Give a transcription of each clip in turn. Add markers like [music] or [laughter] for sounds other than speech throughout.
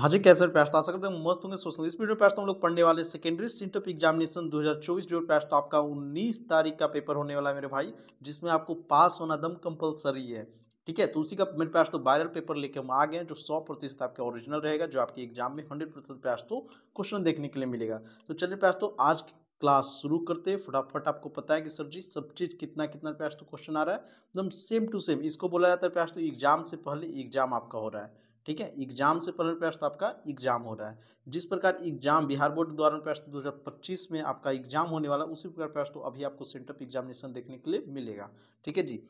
हाँ जी कैसे पेश तो आ करते हैं मस्त होंगे सोच इस वीडियो पेश तो हम लोग पढ़ने वाले सेकेंडरी सेंटअप एग्जामिनेशन 2024 जो पेश तो आपका 19 तारीख का पेपर होने वाला है मेरे भाई जिसमें आपको पास होना दम कंपलसरी है ठीक है तो उसी का मेरे पास तो वायरल पेपर लेके हम आ गए हैं जो सौ प्रतिशत आपका ओरिजिनल रहेगा जो आपके एग्जाम में हंड्रेड प्रतिशत प्रयास तो क्वेश्चन देखने के लिए मिलेगा तो चलिए प्रयास तो आज क्लास शुरू करते हैं फटाफट आपको पता है कि सर जी सब चीज़ कितना कितना प्रयास तो क्वेश्चन आ रहा है एकदम सेम टू सेम इसको बोला जाता है प्रयास तो एग्जाम से पहले एग्जाम आपका हो रहा है ठीक है एग्जाम से पहले प्रश्न आपका एग्जाम हो रहा है जिस प्रकार एग्जाम बिहार बोर्ड द्वारा प्रश्न 2025 में आपका एग्जाम होने वाला उसी प्रकार प्रश्न तो अभी आपको सेंटर ऑफ एग्जामिनेशन देखने के लिए मिलेगा ठीक है जी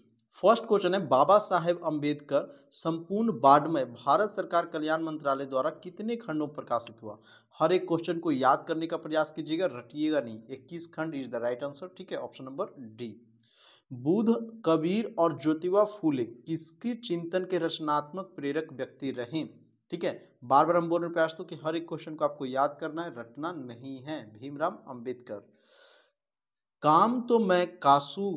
फर्स्ट क्वेश्चन है बाबा साहेब अम्बेडकर संपूर्ण बाडमय भारत सरकार कल्याण मंत्रालय द्वारा कितने खंडों में प्रकाशित हुआ हर एक क्वेश्चन को याद करने का प्रयास कीजिएगा रटिएगा नहीं इक्कीस खंड इज द राइट आंसर ठीक है option number D Buddh Kabir और ज्योतिबा फूले किसके चिंतन के रचनात्मक प्रेरक व्यक्ति रहे ठीक है बार बार हम रहे प्रयास तो कि हर एक क्वेश्चन को आपको याद करना है रटना नहीं है भीमराम अंबेडकर काम तो मैं कासू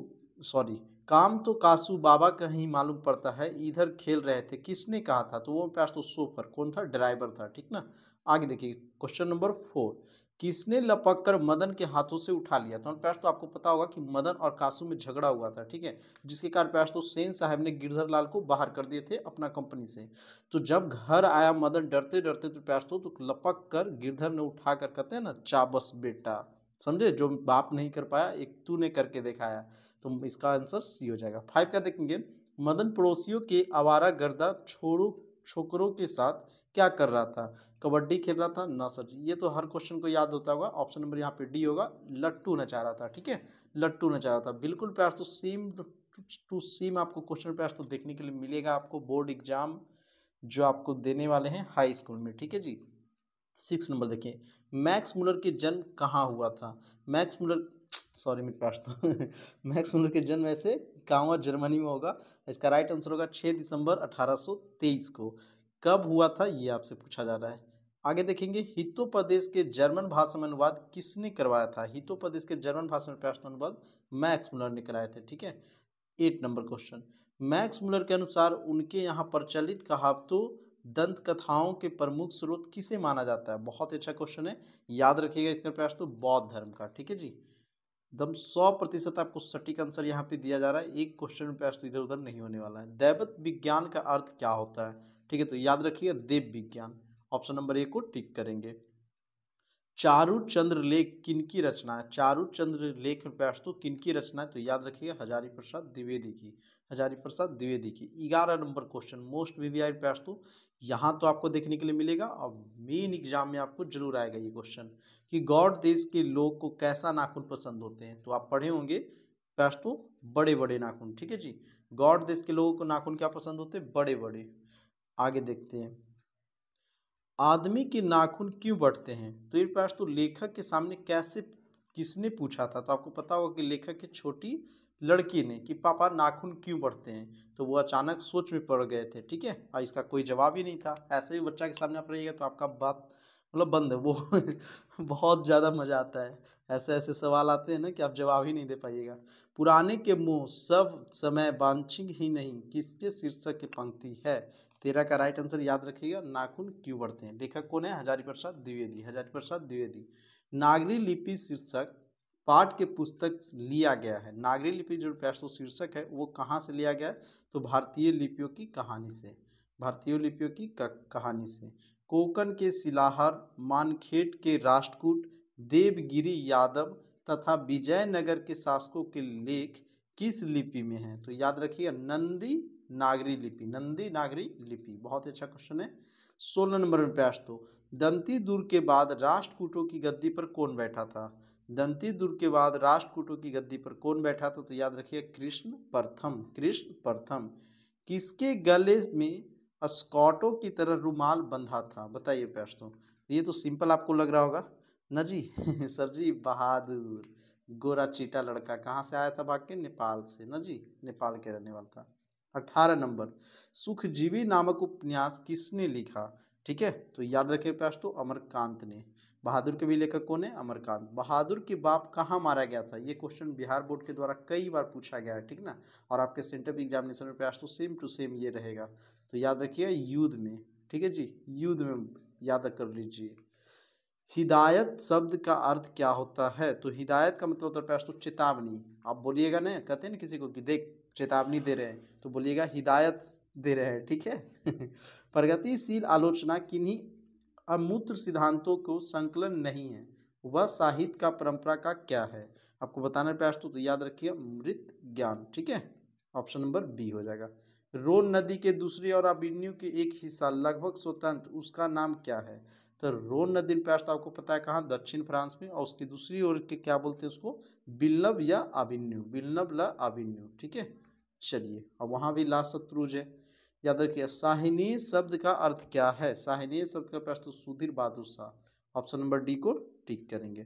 सॉरी काम तो कासू बाबा का ही मालूम पड़ता है इधर खेल रहे थे किसने कहा था तो वो प्रयास तो सोफर कौन था ड्राइवर था ठीक ना आगे देखिए क्वेश्चन नंबर फोर किसने लपक कर मदन के हाथों से उठा लिया था तो प्यास तो आपको पता होगा कि मदन और कासू में झगड़ा हुआ था ठीक है जिसके कारण प्यास तो सेन साहब ने गिरधर लाल को बाहर कर दिए थे अपना कंपनी से तो जब घर आया मदन डरते डरते तो प्यास तो, तो लपक कर गिरधर ने उठा कर कहते हैं ना चाबस बेटा समझे जो बाप नहीं कर पाया एक तू ने करके दिखाया तो इसका आंसर सी हो जाएगा फाइव का देखेंगे मदन पड़ोसियों के आवारा गर्दा छोरों छोकरों के साथ क्या कर रहा था कबड्डी खेल रहा था ना सर ये तो हर क्वेश्चन को याद होता होगा ऑप्शन नंबर यहाँ पे डी होगा लट्टू नचा रहा था ठीक है लट्टू नचा रहा था बिल्कुल प्यार तो सेम टू सेम आपको क्वेश्चन प्यार तो देखने के लिए मिलेगा आपको बोर्ड एग्जाम जो आपको देने वाले हैं हाई स्कूल में ठीक है जी सिक्स नंबर देखिए मैक्स मुलर के जन्म कहाँ हुआ था मैक्स मुलर सॉरी मेरे पास तो मैक्स [laughs] मुलर के जन्म ऐसे कांवा जर्मनी में होगा इसका राइट आंसर होगा छः दिसंबर तेईस को कब हुआ था ये आपसे पूछा जा रहा है आगे देखेंगे हितोपदेश के जर्मन भाषा में अनुवाद किसने करवाया था हितोपदेश के जर्मन भाषा में प्रश्न अनुवाद मैक्स मुलर ने कराए थे ठीक है eight number question Max Muller के अनुसार उनके यहाँ प्रचलित कहावतों दंत कथाओं के प्रमुख स्रोत किसे माना जाता है बहुत अच्छा क्वेश्चन है याद रखिएगा इसका प्रयास तो बौद्ध धर्म का ठीक है जी दम सौ प्रतिशत आपको सटीक आंसर यहाँ पे दिया जा रहा है एक क्वेश्चन में प्रयास तो इधर उधर नहीं होने वाला है दैवत विज्ञान का अर्थ क्या होता है ठीक है तो याद रखिएगा देव विज्ञान ऑप्शन नंबर ए को टिक करेंगे चारू चंद्र लेख किनकी रचना है चारू चंद्र लेख किन तो किनकी रचना है तो याद रखिएगा हजारी प्रसाद द्विवेदी की हजारी प्रसाद द्विवेदी की ग्यारह number question most VVI V तो यहाँ तो आपको देखने के लिए मिलेगा और मेन एग्जाम में आपको जरूर आएगा ये क्वेश्चन कि गौड देश के लोग को कैसा नाखून पसंद होते हैं तो आप पढ़े होंगे व्यास्तु तो बड़े बड़े नाखून ठीक है जी गौड देश के लोगों को नाखून क्या पसंद होते हैं बड़े बड़े आगे देखते हैं आदमी के नाखून क्यों बढ़ते हैं तो ये प्रश्न तो लेखक के सामने कैसे किसने पूछा था तो आपको पता होगा कि लेखक की छोटी लड़की ने कि पापा नाखून क्यों बढ़ते हैं तो वो अचानक सोच में पड़ गए थे ठीक है और इसका कोई जवाब ही नहीं था ऐसे भी बच्चा के सामने आप रहिएगा तो आपका बात मतलब बंद है वो [laughs] बहुत ज़्यादा मज़ा आता है ऐसे ऐसे सवाल आते हैं ना कि आप जवाब ही नहीं दे पाइएगा पुराने के मुँह सब समय बांछिंग ही नहीं किसके शीर्षक की पंक्ति है तेरा का राइट आंसर याद रखिएगा नाखून क्यों बढ़ते हैं लेखक कौन है हजारी प्रसाद द्विवेदी हजारी प्रसाद द्विवेदी नागरी लिपि शीर्षक पाठ के पुस्तक लिया गया है नागरी लिपि जो प्रश्न शीर्षक है वो कहाँ से लिया गया है तो भारतीय लिपियों की कहानी से भारतीय लिपियों की कहानी से कोकण के सिलाहर मानखेट के राष्ट्रकूट देवगिरी यादव तथा विजयनगर के शासकों के लेख किस लिपि में हैं तो याद रखिएगा नंदी नागरी लिपि नंदी नागरी लिपि बहुत ही अच्छा क्वेश्चन है सोलह नंबर में प्रयास तो दंती दूर के बाद राष्ट्रकूटों की गद्दी पर कौन बैठा था दंती दूर के बाद राष्ट्रकूटों की गद्दी पर कौन बैठा था तो याद रखिए कृष्ण प्रथम कृष्ण प्रथम किसके गले में स्कॉटों की तरह रुमाल बंधा था बताइए प्रश्नों तो। ये तो सिंपल आपको लग रहा होगा न जी [laughs] सर जी बहादुर गोरा चीटा लड़का कहाँ से आया था वाक्य नेपाल से न जी नेपाल के रहने वाला था अठारह नंबर सुखजीवी नामक उपन्यास किसने लिखा ठीक है तो याद रखिए प्रश्नों तो, अमरकांत ने बहादुर के भी लेखक कौन है अमरकांत बहादुर के बाप कहाँ मारा गया था ये क्वेश्चन बिहार बोर्ड के द्वारा कई बार पूछा गया है ठीक ना और आपके सेंटर एग्जामिनेशन में प्रयास तो सेम टू सेम ये रहेगा तो याद रखिए युद्ध में ठीक है जी युद्ध में याद कर लीजिए हिदायत शब्द का अर्थ क्या होता है तो हिदायत का मतलब होता है प्रयास तो चेतावनी आप बोलिएगा ना कहते हैं ना किसी को कि देख चेतावनी दे रहे हैं तो बोलिएगा हिदायत दे रहे हैं ठीक है [laughs] प्रगतिशील आलोचना किन्हीं अमूत्र मूत्र सिद्धांतों को संकलन नहीं है वह साहित्य का परंपरा का क्या है आपको बताना प्रयास तो, याद रखिए मृत ज्ञान ठीक है ऑप्शन नंबर बी हो जाएगा रोन नदी के दूसरी और अभिन्यू के एक हिस्सा लगभग स्वतंत्र उसका नाम क्या है तो रोन नदी प्यास तो आपको पता है कहाँ दक्षिण फ्रांस में और उसकी दूसरी ओर के क्या बोलते हैं उसको बिल्नब या अभिन्यू बिल्नब ला अभिन्यू ठीक है चलिए और वहाँ भी ला शत्रुज है याद रखिए साहिनी शब्द का अर्थ क्या है साहिनी शब्द का प्रश्न तो Sudhir Bahadur Shah option number D को टिक करेंगे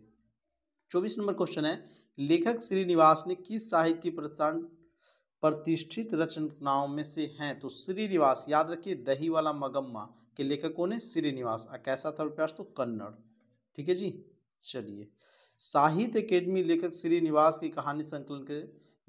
चौबीस नंबर क्वेश्चन है लेखक श्रीनिवास ने किस साहित्य की प्रतिष्ठित रचनाओं में से हैं तो श्रीनिवास याद रखिए दही वाला मगम्मा के लेखकों ने श्रीनिवास कैसा था प्रश्न तो कन्नड़ ठीक है जी चलिए साहित्य अकेडमी लेखक श्रीनिवास की कहानी संकलन के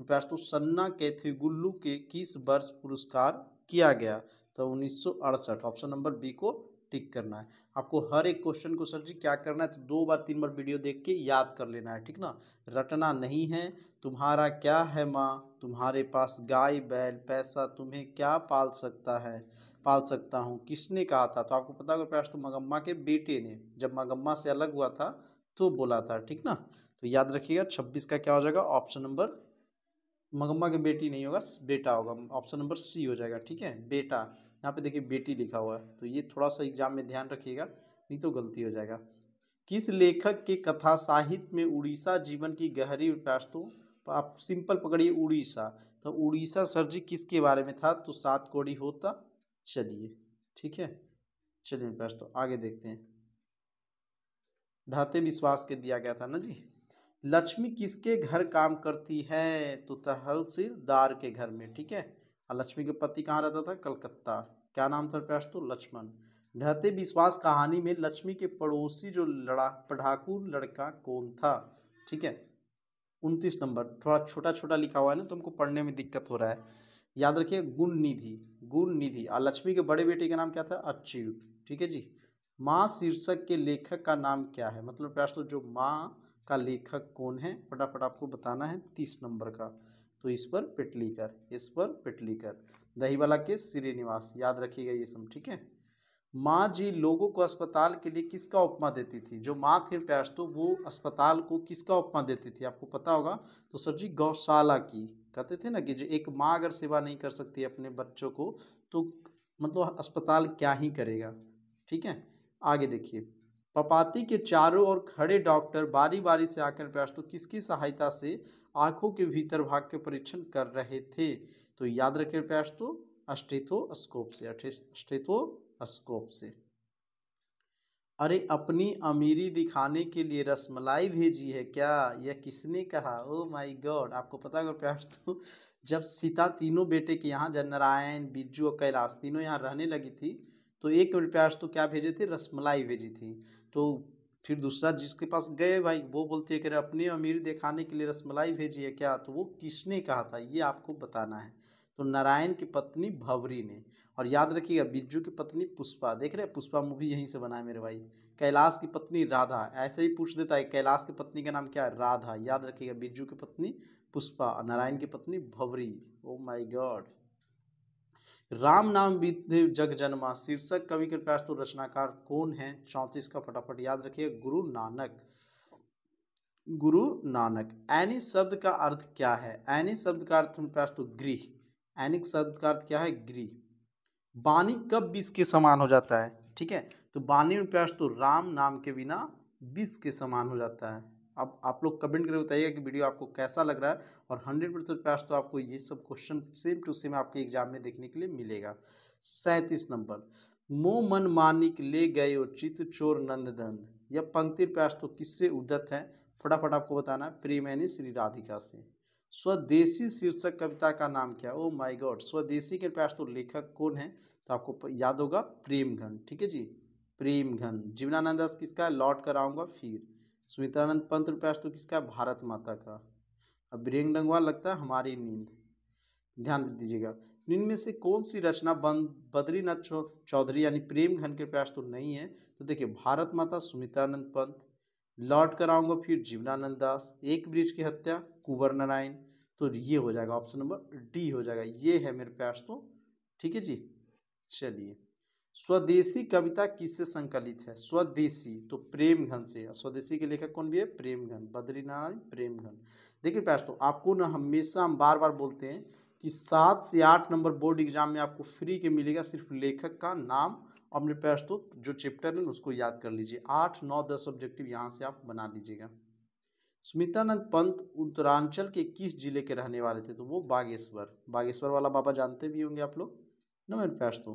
प्रश्न तो सन्ना कैथी गुल्लू के किस वर्ष पुरस्कार किया गया तो उन्नीस ऑप्शन नंबर बी को टिक करना है आपको हर एक क्वेश्चन को सर जी क्या करना है तो दो बार तीन बार वीडियो देख के याद कर लेना है ठीक ना रटना नहीं है तुम्हारा क्या है माँ तुम्हारे पास गाय बैल पैसा तुम्हें क्या पाल सकता है पाल सकता हूँ किसने कहा था तो आपको पता होगा प्रयास तो मगम्मा के बेटे ने जब मगम्मा से अलग हुआ था तो बोला था ठीक ना तो याद रखिएगा छब्बीस का क्या हो जाएगा ऑप्शन नंबर मगम्मा की बेटी नहीं होगा बेटा होगा ऑप्शन नंबर सी हो जाएगा ठीक है बेटा यहाँ पे देखिए बेटी लिखा हुआ है तो ये थोड़ा सा एग्जाम में ध्यान रखिएगा नहीं तो गलती हो जाएगा किस लेखक के कथा साहित्य में उड़ीसा जीवन की गहरी प्रयासों तो आप सिंपल पकड़िए उड़ीसा तो उड़ीसा सर जी किसके बारे में था तो सात कोड़ी होता चलिए ठीक है चलिए प्रश्न आगे देखते हैं ढाते विश्वास के दिया गया था ना जी लक्ष्मी किसके घर काम करती है तो तहसीलदार के घर में ठीक है और हाँ, लक्ष्मी के पति कहाँ रहता था कलकत्ता क्या नाम था तो लक्ष्मण ढहते विश्वास कहानी में लक्ष्मी के पड़ोसी जो लड़ा पढ़ाकू लड़का कौन था ठीक है उनतीस नंबर थोड़ा छोटा छोटा लिखा हुआ है ना तुमको तो पढ़ने में दिक्कत हो रहा है याद रखिए गुण निधि गुण निधि और हाँ, लक्ष्मी के बड़े बेटे का नाम क्या था अच्युत ठीक है जी माँ शीर्षक के लेखक का नाम क्या है मतलब प्यास्तु जो माँ का लेखक कौन है फटाफट आपको बताना है तीस नंबर का तो इस पर पिटलीकर इस पर पिटलीकर दहीवाला के श्रीनिवास याद रखिएगा ये सब ठीक है माँ जी लोगों को अस्पताल के लिए किसका उपमा देती थी जो माँ थी तो वो अस्पताल को किसका उपमा देती थी आपको पता होगा तो सर जी गौशाला की कहते थे ना कि जो एक माँ अगर सेवा नहीं कर सकती अपने बच्चों को तो मतलब अस्पताल क्या ही करेगा ठीक है आगे देखिए पपाती के चारों ओर खड़े डॉक्टर बारी बारी से आकर प्रस्तुत किसकी सहायता से आंखों के भीतर भाग के परीक्षण कर रहे थे तो याद रखें प्यास्तो अस्टेथोस्कोप से स्टेथोस्कोप से अरे अपनी अमीरी दिखाने के लिए रसमलाई भेजी है क्या यह किसने कहा ओ माय गॉड आपको पता होगा प्यास्तो जब सीता तीनों बेटे के यहाँ जब नारायण बिज्जू और कैलाश तीनों यहाँ रहने लगी थी तो एक प्याज तो क्या भेजे थे रसमलाई भेजी थी तो फिर दूसरा जिसके पास गए भाई वो बोलते हैं कि अपने अमीर दिखाने के लिए रसमलाई भेजी है क्या तो वो किसने कहा था ये आपको बताना है तो नारायण की पत्नी भवरी ने और याद रखिएगा बिज्जू की पत्नी पुष्पा देख रहे पुष्पा मूवी यहीं से बना है मेरे भाई कैलाश की पत्नी राधा ऐसे ही पूछ देता है कैलाश की पत्नी का नाम क्या है राधा याद रखिएगा बिज्जू की पत्नी पुष्पा और नारायण की पत्नी Bhawri oh my god Ram नाम विधि जग जन्मा शीर्षक कवि के प्रश्न रचनाकार कौन है चौंतीस का फटाफट याद रखिए गुरु नानक गुरु नानक एनी शब्द का अर्थ क्या है एनी शब्द का अर्थ प्रश्न गृह एनिक शब्द का अर्थ क्या है गृह वाणी कब विष के समान हो जाता है ठीक है तो वाणी में तो राम नाम के बिना विष के समान हो जाता है आप आप लोग कमेंट करके बताइएगा कि वीडियो आपको कैसा लग रहा है और हंड्रेड परसेंट प्रयास तो आपको ये सब क्वेश्चन सेम टू सेम आपके एग्जाम में देखने के लिए मिलेगा सैंतीस नंबर मो मन मानिक ले गए और चित चोर नंदन यह पंक्ति प्यास तो किससे उद्धत है फटाफट आपको बताना यानी श्री राधिका से स्वदेशी शीर्षक कविता का नाम क्या ओ माई गॉड स्वदेशी के प्रयास तो लेखक कौन है तो आपको याद होगा प्रेमघन ठीक है जी प्रेमघन जीवनानंद दास किसका है लौट कर आऊँगा फिर सुमित्रानंद पंत तो किसका भारत माता का अब बीरेंग डंगवाल लगता है हमारी नींद ध्यान दीजिएगा निम्न में से कौन सी रचना बद्रीनाथ चौधरी यानी प्रेम घन के प्रयास तो नहीं है तो देखिए भारत माता सुमित्रानंद पंत लौट कर आऊँगा फिर जीवनानंद दास एक ब्रिज की हत्या कुंवर नारायण तो ये हो जाएगा ऑप्शन नंबर डी हो जाएगा ये है मेरे प्रयास तो ठीक है जी चलिए स्वदेशी कविता किससे संकलित है स्वदेशी तो प्रेमघन से स्वदेशी के लेखक कौन भी है प्रेमघन बद्रीनारायण प्रेमघन देखिए दोस्तों आपको ना हमेशा हम बार बार बोलते हैं कि सात से आठ नंबर बोर्ड एग्जाम में आपको फ्री के मिलेगा सिर्फ लेखक का नाम अपने पैस्तो जो चैप्टर है उसको याद कर लीजिए आठ नौ दस ऑब्जेक्टिव यहाँ से आप बना लीजिएगा स्मितानंद पंत उत्तरांचल के किस जिले के रहने वाले थे तो वो बागेश्वर बागेश्वर वाला बाबा जानते भी होंगे आप लोग ना मेरे दोस्तों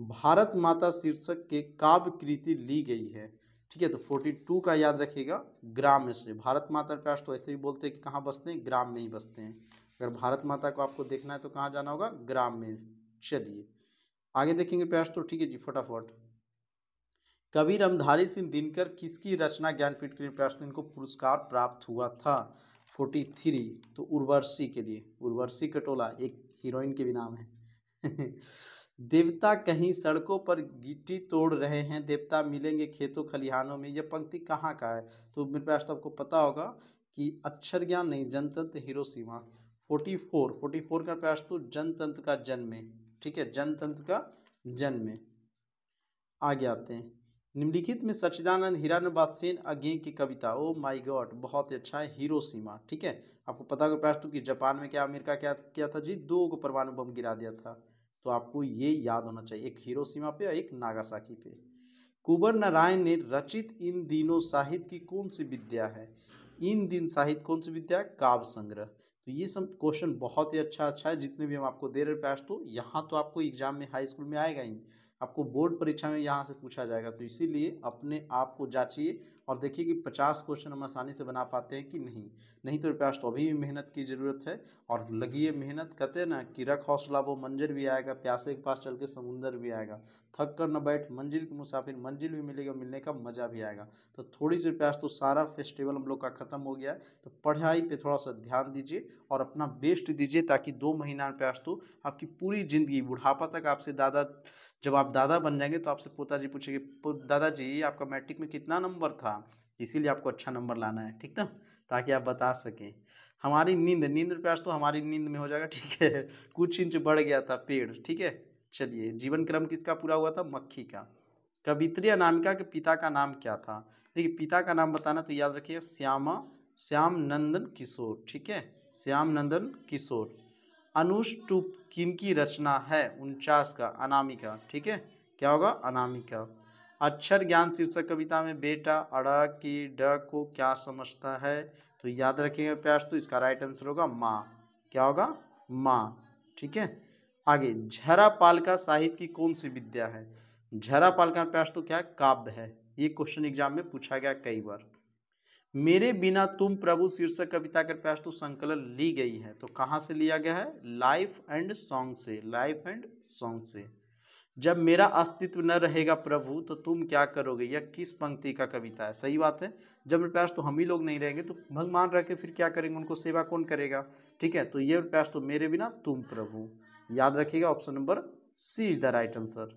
भारत माता शीर्षक के काव्य कृति ली गई है ठीक है तो 42 का याद रखिएगा ग्राम से भारत माता राष्ट्र ऐसे भी बोलते हैं कि कहाँ बसते हैं ग्राम में ही बसते हैं अगर भारत माता को आपको देखना है तो कहाँ जाना होगा ग्राम में चलिए आगे देखेंगे प्रयास तो ठीक है जी फटाफट कवि रमधारी सिंह दिनकर किसकी रचना ज्ञानपीठ के लिए प्रयास तो इनको पुरस्कार प्राप्त हुआ था फोर्टी थ्री तो उर्वर्शी के लिए उर्वर्शी कटोला एक हीरोइन के भी नाम है [laughs] देवता कहीं सड़कों पर गिट्टी तोड़ रहे हैं देवता मिलेंगे खेतों खलिहानों में यह पंक्ति कहाँ का है तो मेरे पास तो आपको पता होगा कि अक्षर ज्ञान नहीं जनतंत्र हीरो सीमा फोर्टी फोर फोर्टी फोर का प्रयास तो जनतंत्र का जन्म है ठीक है जनतंत्र का जन्म आगे आते हैं निम्नलिखित में सचिदानंद हीरानबाद सेन अगेन की कविता ओ माय गॉड बहुत ही अच्छा है हीरो सीमा ठीक है आपको पता होगा प्रश्न तो कि जापान में क्या अमेरिका क्या किया था जी दो को परमाणु बम गिरा दिया था तो आपको ये याद होना चाहिए एक हीरो सीमा पे और एक नागासाकी पे कुबर नारायण ने रचित इन दिनों साहित्य की कौन सी विद्या है इन दिन साहित्य कौन सी विद्या है काव्य संग्रह तो ये सब क्वेश्चन बहुत ही अच्छा अच्छा है जितने भी हम आपको दे रहे प्रश्न तो यहाँ तो आपको एग्जाम में हाई स्कूल में आएगा ही आपको बोर्ड परीक्षा में यहाँ से पूछा जाएगा तो इसीलिए अपने आप को जांचिए और देखिए कि पचास क्वेश्चन हम आसानी से बना पाते हैं कि नहीं नहीं तो प्यास तो अभी भी मेहनत की ज़रूरत है और लगी मेहनत कहते हैं ना कि रख हौसला वो मंजर भी आएगा प्यासे के पास चल के समुंदर भी आएगा थक कर न बैठ मंजिल की मुसाफिर मंजिल भी मिलेगी और मिलने का मज़ा भी आएगा तो थोड़ी सी प्यास तो सारा फेस्टिवल हम लोग का ख़त्म हो गया है तो पढ़ाई पे थोड़ा सा ध्यान दीजिए और अपना बेस्ट दीजिए ताकि दो महीना प्यास तो आपकी पूरी ज़िंदगी बुढ़ापा तक आपसे दादा जब आप दादा बन जाएंगे तो आपसे पोताजी पूछेंगे दादाजी आपका मैट्रिक में कितना नंबर था इसीलिए आपको अच्छा नंबर लाना है ठीक ना ताकि आप बता सकें हमारी नींद नींद प्यास तो हमारी नींद में हो जाएगा ठीक है कुछ इंच बढ़ गया था पेड़ ठीक है चलिए जीवन क्रम किसका पूरा हुआ था मक्खी का कवित्री अनामिका के पिता का नाम क्या था देखिए पिता का नाम बताना तो याद रखिए श्यामा श्याम नंदन किशोर ठीक है श्याम नंदन किशोर अनुष्टुप की रचना है उनचास का अनामिका ठीक है क्या होगा अनामिका अक्षर ज्ञान शीर्षक कविता में बेटा अड़ा की ड को क्या समझता है तो याद रखिएगा प्यास तो इसका राइट आंसर होगा माँ क्या होगा माँ ठीक है आगे झरापाल का साहित्य की कौन सी विद्या है झरापाल का प्यास तो क्या काव्य है ये क्वेश्चन एग्जाम में पूछा गया कई बार मेरे बिना तुम प्रभु शीर्षक कविता का प्यास तो संकलन ली गई है तो कहाँ से लिया गया है लाइफ एंड सॉन्ग से लाइफ एंड सॉन्ग से जब मेरा अस्तित्व न रहेगा प्रभु तो तुम क्या करोगे या किस पंक्ति का कविता है सही बात है जब प्रयास तो हम ही लोग नहीं रहेंगे तो भगवान रह के फिर क्या करेंगे उनको सेवा कौन करेगा ठीक है तो ये प्रयास तो मेरे बिना तुम प्रभु याद रखिएगा option number C is the right answer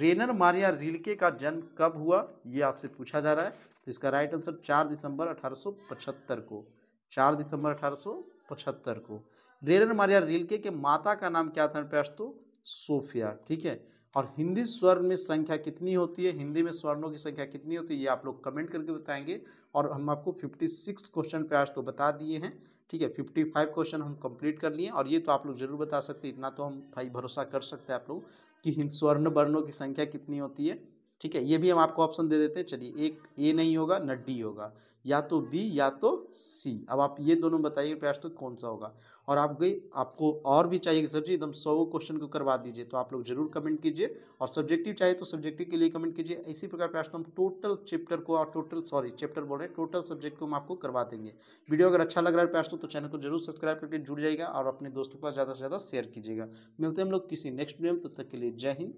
Rainer Maria Rilke का जन्म कब हुआ ये आपसे पूछा जा रहा है तो इसका राइट आंसर चार दिसंबर 1875 को चार दिसंबर 1875 को रेनर मारिया रिलके के माता का नाम क्या था प्रयास तो सोफिया ठीक है और हिंदी स्वर्ण में संख्या कितनी होती है हिंदी में स्वर्णों की संख्या कितनी होती है ये आप लोग कमेंट करके बताएंगे और हम आपको 56 क्वेश्चन पे आज तो बता दिए हैं ठीक है 55 क्वेश्चन हम कंप्लीट कर लिए और ये तो आप लोग जरूर बता सकते इतना तो हम भाई भरोसा कर सकते हैं आप लोग कि हिंद स्वर्ण वर्णों की संख्या कितनी होती है ठीक है ये भी हम आपको ऑप्शन दे देते हैं चलिए एक ए नहीं होगा न डी होगा या तो बी या तो सी अब आप ये दोनों बताइए प्रयास तो कौन सा होगा और आप गई आपको और भी चाहिए सर जी एकदम सौ क्वेश्चन को करवा दीजिए तो आप लोग जरूर कमेंट कीजिए और सब्जेक्टिव चाहिए तो सब्जेक्टिव के लिए कमेंट कीजिए इसी प्रकार प्रयास तो हम टोटल चैप्टर को और टोटल सॉरी चैप्टर बोल रहे हैं टोटल सब्जेक्ट को हम आपको करवा देंगे वीडियो अगर अच्छा लग रहा है प्रयास तो चैनल तो को जरूर सब्सक्राइब करके जुड़ जाएगा और अपने दोस्तों के साथ ज़्यादा से ज़्यादा शेयर कीजिएगा मिलते हैं हम लोग किसी नेक्स्ट वीडियो में तब तक के लिए जय हिंद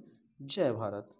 जय भारत